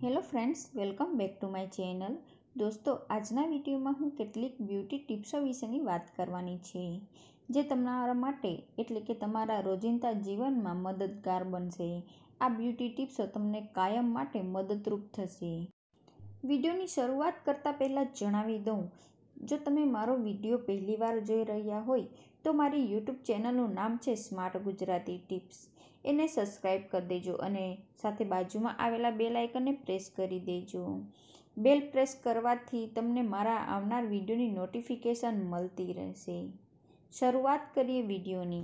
hello friends welcome back to my channel દોસ્તો આજના વિડીયોમાં હું કેટલીક બ્યુટી ટિપ્સો વિશેની વાત કરવાની છે જે તમારા માટે એટલે કે તમારા રોજિંદા જીવનમાં મદદગાર બનશે આ બ્યુટી ટિપ્સો તમને કાયમ માટે મદદરૂપ થશે વિડીયોની શરૂઆત કરતાં પહેલાં જણાવી દઉં જો તમે મારો વિડીયો પહેલીવાર જોઈ રહ્યા હોય તો મારી યુટ્યુબ ચેનલનું નામ છે સ્માર્ટ ગુજરાતી ટિપ્સ એને સબસ્ક્રાઈબ કરી દેજો અને સાથે બાજુમાં આવેલા બેલ આઇકનને પ્રેસ કરી દેજો બેલ પ્રેસ કરવાથી તમને મારા આવનાર વિડીયોની નોટિફિકેશન મળતી રહેશે શરૂઆત કરીએ વિડીયોની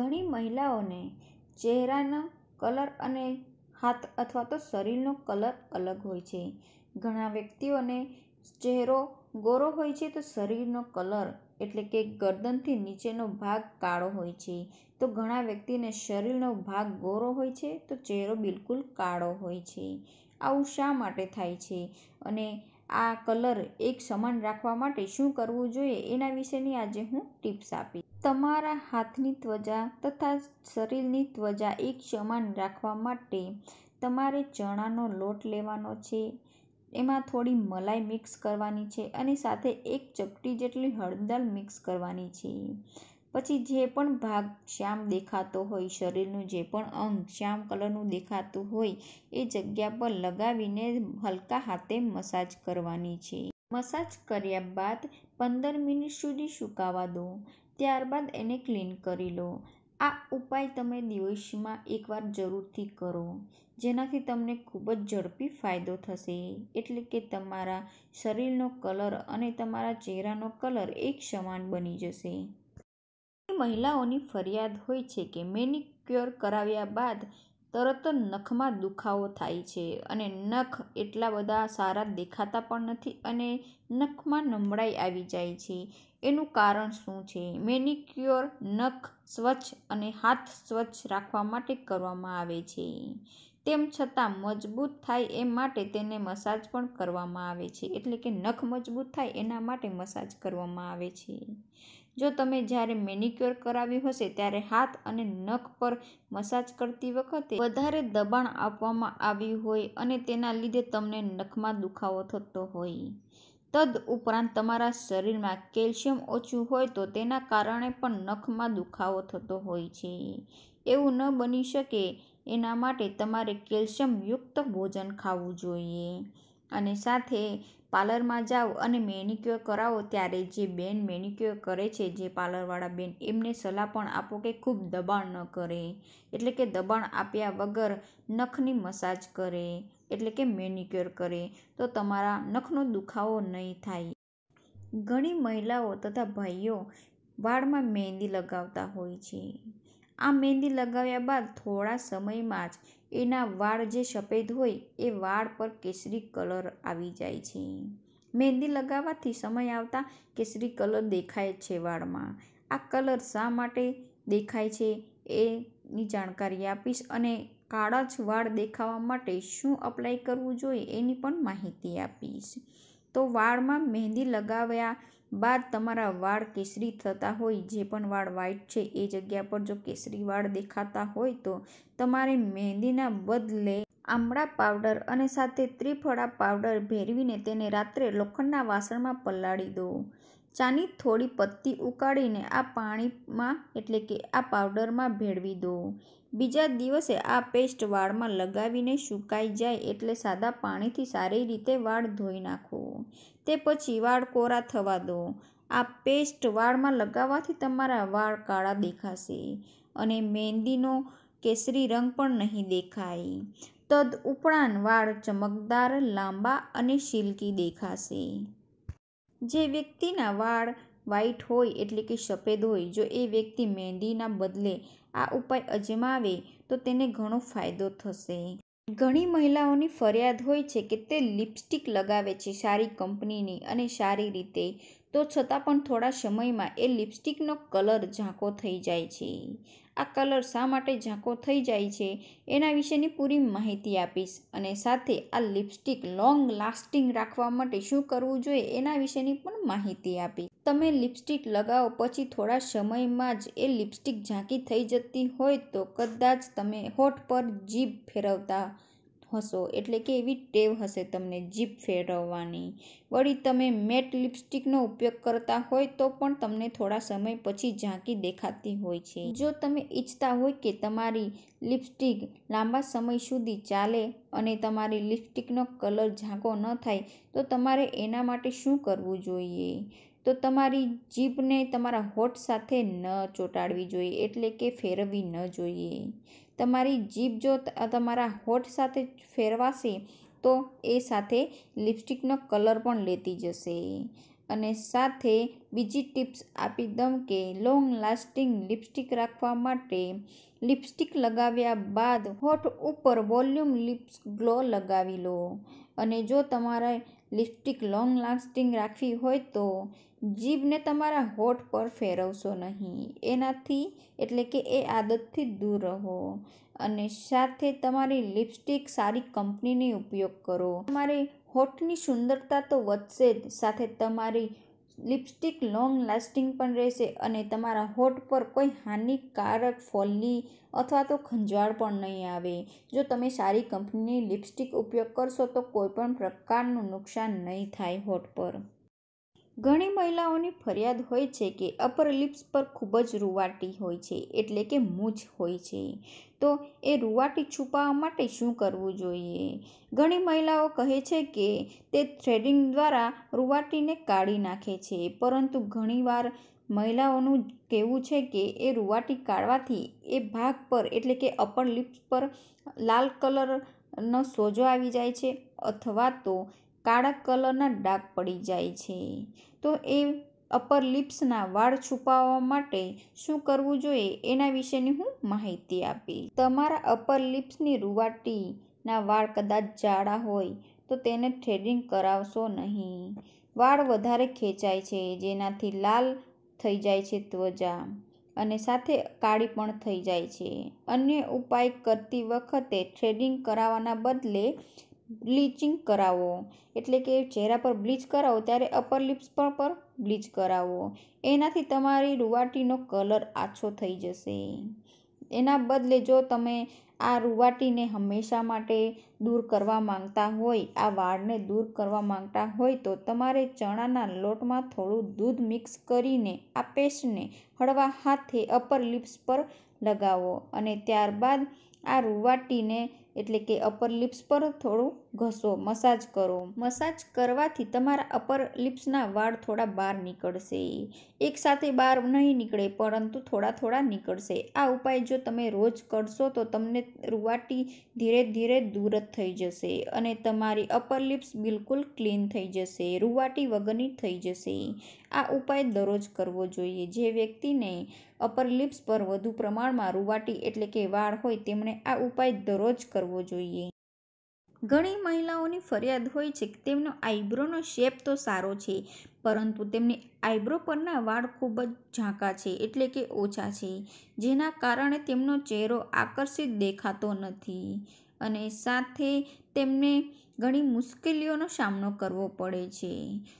ઘણી મહિલાઓને ચહેરાનો કલર અને હાથ અથવા તો શરીરનો કલર અલગ હોય છે ઘણા વ્યક્તિઓને ચહેરો ગોરો હોય છે તો શરીરનો કલર એટલે કે ગરદનથી નીચેનો ભાગ કાળો હોય છે તો ઘણા વ્યક્તિને શરીરનો ભાગ ગોરો હોય છે તો ચહેરો બિલકુલ કાળો હોય છે આવું શા માટે થાય છે અને આ કલર એક સમાન રાખવા માટે શું કરવું જોઈએ એના વિશેની આજે હું ટિપ્સ આપીશ તમારા હાથની ત્વચા તથા શરીરની ત્વચા એક સમાન રાખવા માટે તમારે ચણાનો લોટ લેવાનો છે એમાં થોડી મલાઈ મિક્સ કરવાની છે અને સાથે એક ચપટી જેટલી હળદર મિક્સ કરવાની છે પછી જે પણ ભાગ શ્યામ દેખાતો હોય શરીરનું જે પણ અંગ શ્યામ કલરનું દેખાતું હોય એ જગ્યા પર લગાવીને હલકા હાથે મસાજ કરવાની છે મસાજ કર્યા બાદ પંદર મિનિટ સુધી સુકાવા દો ત્યારબાદ એને ક્લીન કરી લો આ ઉપાય તમે દિવસમાં એકવાર જરૂરથી કરો જેનાથી તમને ખૂબ જ ઝડપી ફાયદો થશે એટલે કે તમારા શરીરનો કલર અને તમારા ચહેરાનો કલર એક સમાન બની જશે મહિલાઓની ફરિયાદ હોય છે કે મેનિક્યોર કરાવ્યા બાદ તરત જ નખમાં દુખાવો થાય છે અને નખ એટલા બધા સારા દેખાતા પણ નથી અને નખમાં નમળાઈ આવી જાય છે એનું કારણ શું છે મેનિક્યોર નખ સ્વચ્છ અને હાથ સ્વચ્છ રાખવા માટે કરવામાં આવે છે તેમ છતાં મજબૂત થાય એ માટે તેને મસાજ પણ કરવામાં આવે છે એટલે કે નખ મજબૂત થાય એના માટે મસાજ કરવામાં આવે છે જો તમે જ્યારે મેનિક્યોર કરાવ્યું હશે ત્યારે હાથ અને નખ પર મસાજ કરતી વખતે વધારે દબાણ આપવામાં આવ્યું હોય અને તેના લીધે તમને નખમાં દુખાવો થતો હોય તદઉપરાંત તમારા શરીરમાં કેલ્શિયમ ઓછું હોય તો તેના કારણે પણ નખમાં દુખાવો થતો હોય છે એવું ન બની શકે એના માટે તમારે કેલ્શિયમયુક્ત ભોજન ખાવું જોઈએ અને સાથે પાર્લરમાં જાઓ અને મેનિક્યોર કરાવો ત્યારે જે બેન મેનિક્યોર કરે છે જે પાર્લરવાળા બેન એમને સલાહ પણ આપો કે ખૂબ દબાણ ન કરે એટલે કે દબાણ આપ્યા વગર નખની મસાજ કરે એટલે કે મેનિક્યોર કરે તો તમારા નખનો દુખાવો નહીં થાય ઘણી મહિલાઓ તથા ભાઈઓ વાળમાં મહેંદી લગાવતા હોય છે આ મહેંદી લગાવ્યા બાદ થોડા સમયમાં જ એના વાળ જે સફેદ હોય એ વાળ પર કેસરી કલર આવી જાય છે મહેંદી લગાવવાથી સમય આવતા કેસરી કલર દેખાય છે વાળમાં આ કલર શા માટે દેખાય છે એની જાણકારી આપીશ અને કાળા જ વાળ દેખાવા માટે શું અપ્લાય કરવું જોઈએ એની પણ માહિતી આપીશ તો વાળમાં મહેંદી લગાવ્યા બાદ તમારા વાળ કેસરી થતા હોય જે પણ વાળ વ્હાઈટ છે એ જગ્યા પર જો કેસરી વાળ દેખાતા હોય તો તમારે મહેંદીના બદલે આમળા પાવડર અને સાથે ત્રિફળા પાવડર ભેરવીને તેને રાત્રે લોખંડના વાસણમાં પલાળી દો ચાની થોડી પત્તી ઉકાળીને આ પાણીમાં એટલે કે આ પાવડરમાં ભેળવી દો બીજા દિવસે આ પેસ્ટ વાળમાં લગાવીને સુકાઈ જાય એટલે સાદા પાણીથી સારી રીતે વાળ ધોઈ નાખો તે પછી વાળ કોરા થવા દો આ પેસ્ટ વાળમાં લગાવવાથી તમારા વાળ કાળા દેખાશે અને મહેંદીનો કેસરી રંગ પણ નહીં દેખાય તદ ઉપરાંત વાળ ચમકદાર લાંબા અને શિલકી દેખાશે જે વ્યક્તિના વાળ વ્હાઇટ હોય એટલે કે સફેદ હોય જો એ વ્યક્તિ મહેંદીના બદલે આ ઉપાય અજમાવે તો તેને ઘણો ફાયદો થશે ઘણી મહિલાઓની ફરિયાદ હોય છે કે તે લિપસ્ટિક લગાવે છે સારી કંપનીની અને સારી રીતે તો છતાં પણ થોડા સમયમાં એ લિપસ્ટિકનો કલર ઝાંકો થઈ જાય છે આ કલર શા માટે ઝાંકો થઈ જાય છે એના વિશેની પૂરી માહિતી આપીશ અને સાથે આ લિપસ્ટિક લોંગ લાસ્ટિંગ રાખવા માટે શું કરવું જોઈએ એના વિશેની પણ માહિતી આપીશ તમે લિપસ્ટિક લગાવો પછી થોડા સમયમાં જ એ લિપસ્ટિક ઝાંકી થઈ જતી હોય તો કદાચ તમે હોઠ પર જીભ ફેરવતા હશો એટલે કે એવી ટેવ હશે તમને જીભ ફેરવવાની વળી તમે મેટ લિપસ્ટિકનો ઉપયોગ કરતા હોય તો પણ તમને થોડા સમય પછી ઝાંકી દેખાતી હોય છે જો તમે ઈચ્છતા હોય કે તમારી લિપસ્ટિક લાંબા સમય સુધી ચાલે અને તમારી લિપસ્ટિકનો કલર ઝાંકો ન થાય તો તમારે એના માટે શું કરવું જોઈએ તો તમારી જીભને તમારા હોઠ સાથે ન ચોંટાડવી જોઈએ એટલે કે ફેરવવી ન જોઈએ તમારી જીભ જો તમારા હોઠ સાથે ફેરવાશે તો એ સાથે લિપસ્ટિકનો કલર પણ લેતી જશે અને સાથે બીજી ટિપ્સ આપી દઉં કે લોંગ લાસ્ટિંગ લિપસ્ટિક રાખવા માટે લિપસ્ટિક લગાવ્યા બાદ હોઠ ઉપર વોલ્યુમ લિપ્સ ગ્લો લગાવી લો અને જો તમારે લિપસ્ટિક લોંગ લાસ્ટિંગ રાખવી હોય તો જીભને તમારા હોઠ પર ફેરવશો નહીં એનાથી એટલે કે એ આદતથી દૂર રહો અને સાથે તમારી લિપસ્ટિક સારી કંપનીની ઉપયોગ કરો તમારી હોઠની સુંદરતા તો વધશે જ સાથે તમારી લિપસ્ટિક લોંગ લાસ્ટિંગ પણ રહેશે અને તમારા હોઠ પર કોઈ હાનિકારક ફોલ્લી અથવા તો ખંજવાળ પણ નહીં આવે જો તમે સારી કંપનીની લિપસ્ટિક ઉપયોગ કરશો તો કોઈપણ પ્રકારનું નુકસાન નહીં થાય હોઠ પર ઘણી મહિલાઓની ફરિયાદ હોય છે કે અપર લિપ્સ પર ખૂબ જ રૂવાટી હોય છે એટલે કે મૂછ હોય છે તો એ રૂવાટી છુપાવવા માટે શું કરવું જોઈએ ઘણી મહિલાઓ કહે છે કે તે થ્રેડિંગ દ્વારા રૂવાટીને કાઢી નાખે છે પરંતુ ઘણીવાર મહિલાઓનું કહેવું છે કે એ રૂવાટી કાઢવાથી એ ભાગ પર એટલે કે અપર લિપ્સ પર લાલ કલરનો સોજો આવી જાય છે અથવા તો કાળા કલરના ડાઘ પડી જાય છે તો એ અપર લિપ્સના વાળ છુપાવવા માટે શું કરવું જોઈએ એના વિશેની હું માહિતી આપીશ તમારા અપર લિપ્સની રૂવાટીના વાળ કદાચ જાડા હોય તો તેને થ્રેડિંગ કરાવશો નહીં વાળ વધારે ખેંચાય છે જેનાથી લાલ થઈ જાય છે ત્વચા અને સાથે કાળી પણ થઈ જાય છે અન્ય ઉપાય કરતી વખતે થ્રેડિંગ કરાવવાના બદલે બ્લીચિંગ કરાવો એટલે કે ચહેરા પર બ્લીચ કરાવો ત્યારે અપર લિપ્સ પર પર બ્લીચ કરાવો એનાથી તમારી રૂવાટીનો કલર આછો થઈ જશે એના બદલે જો તમે આ રૂવાટીને હંમેશા માટે દૂર કરવા માંગતા હોય આ વાળને દૂર કરવા માંગતા હોય તો તમારે ચણાના લોટમાં થોડું દૂધ મિક્સ કરીને આ પેસ્ટને હળવા હાથે અપર લિપ્સ પર લગાવો અને ત્યારબાદ આ રૂવાટીને એટલે કે અપર લિપ્સ પર થોડું ઘસો મસાજ કરો મસાજ કરવાથી તમારા અપર લિપ્સના વાળ થોડા બહાર નીકળશે એકસાથે બહાર નહીં નીકળે પરંતુ થોડા થોડા નીકળશે આ ઉપાય જો તમે રોજ કરશો તો તમને રૂવાટી ધીરે ધીરે દૂર થઈ જશે અને તમારી અપર લિપ્સ બિલકુલ ક્લીન થઈ જશે રૂવાટી વગરની થઈ જશે આ ઉપાય દરરોજ કરવો જોઈએ જે વ્યક્તિને અપર લિપ્સ પર વધુ પ્રમાણમાં રૂવાટી એટલે કે વાળ હોય તેમણે આ ઉપાય દરરોજ કરવો કરવો જોઈએ ઘણી મહિલાઓની ફરિયાદ હોય છે કે તેમનો આઈબ્રોનો શેપ તો સારો છે પરંતુ તેમની આઈબ્રો પરના વાળ ખૂબ જ ઝાંકા છે એટલે કે ઓછા છે જેના કારણે તેમનો ચહેરો આકર્ષિત દેખાતો નથી અને સાથે તેમને ઘણી મુશ્કેલીઓનો સામનો કરવો પડે છે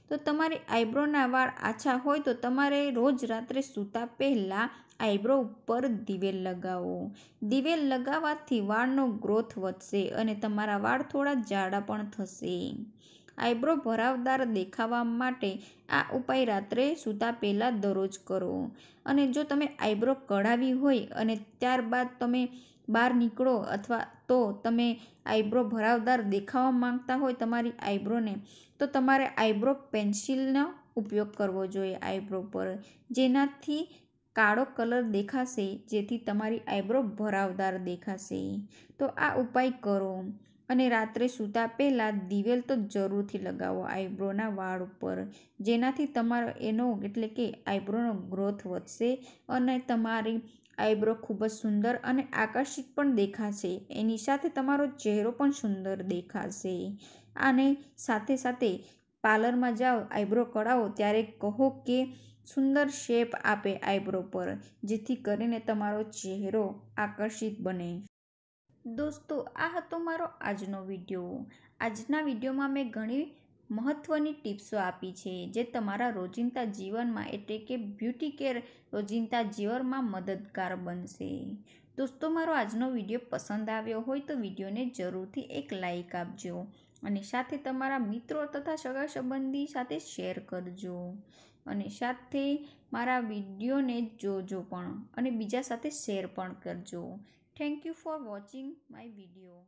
તો તમારે આઈબ્રોના વાળ આછા હોય તો તમારે રોજ રાત્રે સૂતા પહેલાં આઈબ્રો ઉપર દિવેલ લગાવો દિવેલ લગાવવાથી વાળનો ગ્રોથ વધશે અને તમારા વાળ થોડા જાડા પણ થશે આઈબ્રો ભરાવદાર દેખાવા માટે આ ઉપાય રાત્રે સૂતા પહેલાં દરરોજ કરો અને જો તમે આઇબ્રો કઢાવી હોય અને ત્યારબાદ તમે બહાર નીકળો અથવા તો તમે આઈબ્રો ભરાવદાર દેખાવા માંગતા હોય તમારી આઈબ્રોને તો તમારે આઈબ્રો પેન્સિલનો ઉપયોગ કરવો જોઈએ આઈબ્રો પર જેનાથી કાળો કલર દેખાશે જેથી તમારી આઈબ્રો ભરાવદાર દેખાશે તો આ ઉપાય કરો અને રાત્રે સૂતા પહેલાં દિવેલ તો જરૂરથી લગાવો આઈબ્રોના વાળ ઉપર જેનાથી તમારો એનો એટલે કે આઈબ્રોનો ગ્રોથ વધશે અને તમારી આઈબ્રો ખૂબ જ સુંદર અને આકર્ષિત પણ દેખાશે એની સાથે તમારો ચહેરો પણ સુંદર દેખાશે અને સાથે સાથે પાર્લરમાં જાઓ આઈબ્રો કરાવો ત્યારે કહો કે સુંદર શેપ આપે આઈબ્રો પર જેથી કરીને તમારો ચહેરો આકર્ષિત બને દોસ્તો આ હતો મારો આજનો વિડીયો આજના વિડીયોમાં મેં ઘણી મહત્ત્વની ટિપ્સો આપી છે જે તમારા રોજિંદા જીવનમાં એટલે કે બ્યુટી કેર રોજિંદા જીવનમાં મદદગાર બનશે દોસ્તો મારો આજનો વિડીયો પસંદ આવ્યો હોય તો વિડીયોને જરૂરથી એક લાઇક આપજો અને સાથે તમારા મિત્રો તથા સગા સંબંધી સાથે શેર કરજો અને સાથે મારા વિડીયોને જોજો પણ અને બીજા સાથે શેર પણ કરજો thank you for watching my video